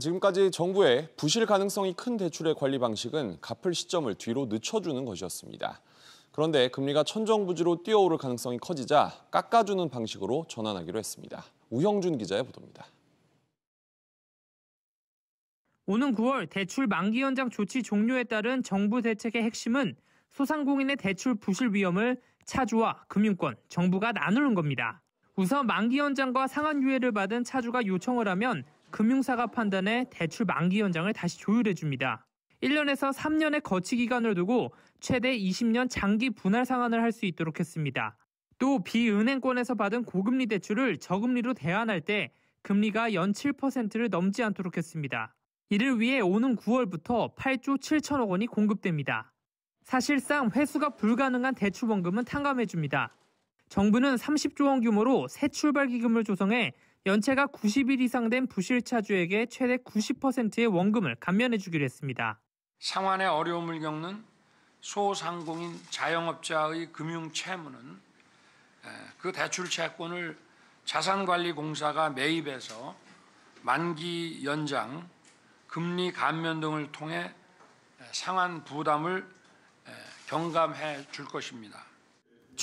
지금까지 정부의 부실 가능성이 큰 대출의 관리 방식은 갚을 시점을 뒤로 늦춰주는 것이었습니다. 그런데 금리가 천정부지로 뛰어오를 가능성이 커지자 깎아주는 방식으로 전환하기로 했습니다. 우형준 기자의 보도입니다. 오는 9월 대출 만기 연장 조치 종료에 따른 정부 대책의 핵심은 소상공인의 대출 부실 위험을 차주와 금융권, 정부가 나누는 겁니다. 우선 만기 연장과 상한 유예를 받은 차주가 요청을 하면 금융사가 판단해 대출 만기 연장을 다시 조율해 줍니다. 1년에서 3년의 거치 기간을 두고 최대 20년 장기 분할 상환을 할 수 있도록 했습니다. 또 비은행권에서 받은 고금리 대출을 저금리로 대환할때 금리가 연 7%를 넘지 않도록 했습니다. 이를 위해 오는 9월부터 8조 7천억 원이 공급됩니다. 사실상 회수가 불가능한 대출 원금은 탕감해줍니다. 정부는 30조 원 규모로 새 출발 기금을 조성해 연체가 90일 이상 된 부실차주에게 최대 90%의 원금을 감면해 주기로 했습니다. 상환에 어려움을 겪는 소상공인 자영업자의 금융 채무는 그 대출 채권을 자산관리공사가 매입해서 만기 연장, 금리 감면 등을 통해 상환 부담을 경감해 줄 것입니다.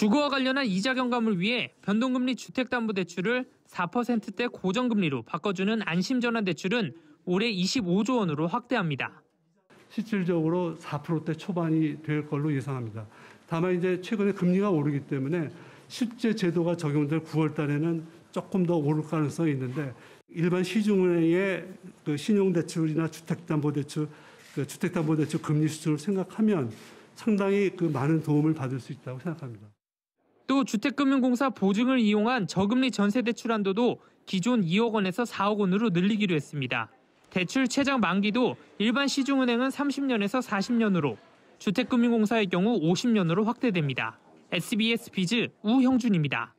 주거와 관련한 이자 경감을 위해 변동금리 주택담보대출을 4%대 고정금리로 바꿔주는 안심전환 대출은 올해 25조 원으로 확대합니다. 실질적으로 4%대 초반이 될 걸로 예상합니다. 다만 이제 최근에 금리가 오르기 때문에 실제 제도가 적용될 9월 달에는 조금 더 오를 가능성이 있는데 일반 시중은행의 그 신용대출이나 주택담보대출, 그 주택담보대출 금리 수준을 생각하면 상당히 그 많은 도움을 받을 수 있다고 생각합니다. 또 주택금융공사 보증을 이용한 저금리 전세대출 한도도 기존 2억 원에서 4억 원으로 늘리기로 했습니다. 대출 최장 만기도 일반 시중은행은 30년에서 40년으로 주택금융공사의 경우 50년으로 확대됩니다. SBS 비즈 우형준입니다.